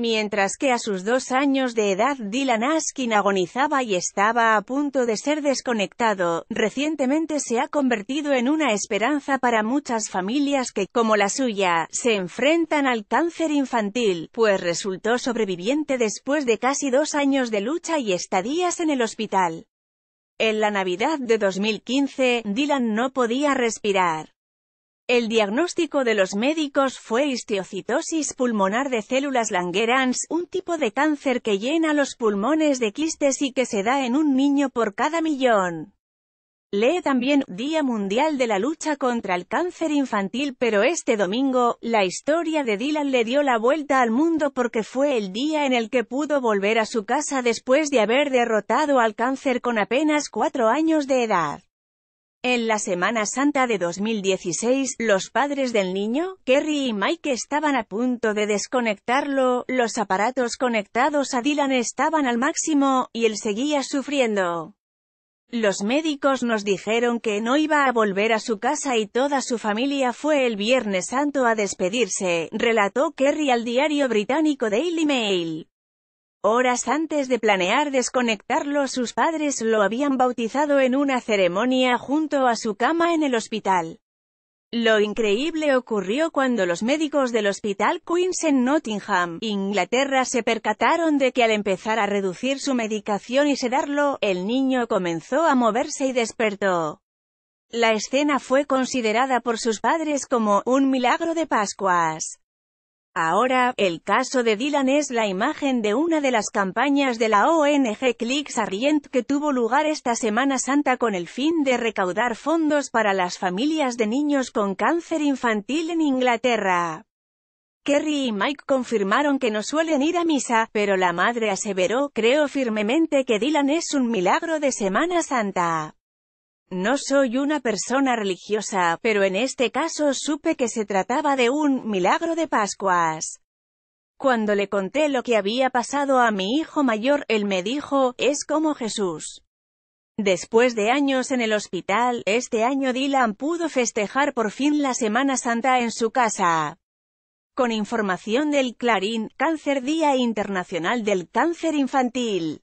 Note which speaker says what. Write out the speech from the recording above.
Speaker 1: Mientras que a sus dos años de edad Dylan Askin agonizaba y estaba a punto de ser desconectado, recientemente se ha convertido en una esperanza para muchas familias que, como la suya, se enfrentan al cáncer infantil, pues resultó sobreviviente después de casi dos años de lucha y estadías en el hospital. En la Navidad de 2015, Dylan no podía respirar. El diagnóstico de los médicos fue histiocitosis pulmonar de células Langerhans, un tipo de cáncer que llena los pulmones de quistes y que se da en un niño por cada millón. Lee también, Día Mundial de la Lucha contra el Cáncer Infantil pero este domingo, la historia de Dylan le dio la vuelta al mundo porque fue el día en el que pudo volver a su casa después de haber derrotado al cáncer con apenas cuatro años de edad. En la Semana Santa de 2016, los padres del niño, Kerry y Mike estaban a punto de desconectarlo, los aparatos conectados a Dylan estaban al máximo, y él seguía sufriendo. Los médicos nos dijeron que no iba a volver a su casa y toda su familia fue el Viernes Santo a despedirse, relató Kerry al diario británico Daily Mail. Horas antes de planear desconectarlo sus padres lo habían bautizado en una ceremonia junto a su cama en el hospital. Lo increíble ocurrió cuando los médicos del Hospital Queen's en Nottingham, Inglaterra se percataron de que al empezar a reducir su medicación y sedarlo, el niño comenzó a moverse y despertó. La escena fue considerada por sus padres como «un milagro de Pascuas». Ahora, el caso de Dylan es la imagen de una de las campañas de la ONG Clicks Arrient que tuvo lugar esta Semana Santa con el fin de recaudar fondos para las familias de niños con cáncer infantil en Inglaterra. Kerry y Mike confirmaron que no suelen ir a misa, pero la madre aseveró, creo firmemente que Dylan es un milagro de Semana Santa. No soy una persona religiosa, pero en este caso supe que se trataba de un milagro de Pascuas. Cuando le conté lo que había pasado a mi hijo mayor, él me dijo, es como Jesús. Después de años en el hospital, este año Dylan pudo festejar por fin la Semana Santa en su casa. Con información del Clarín, Cáncer Día Internacional del Cáncer Infantil.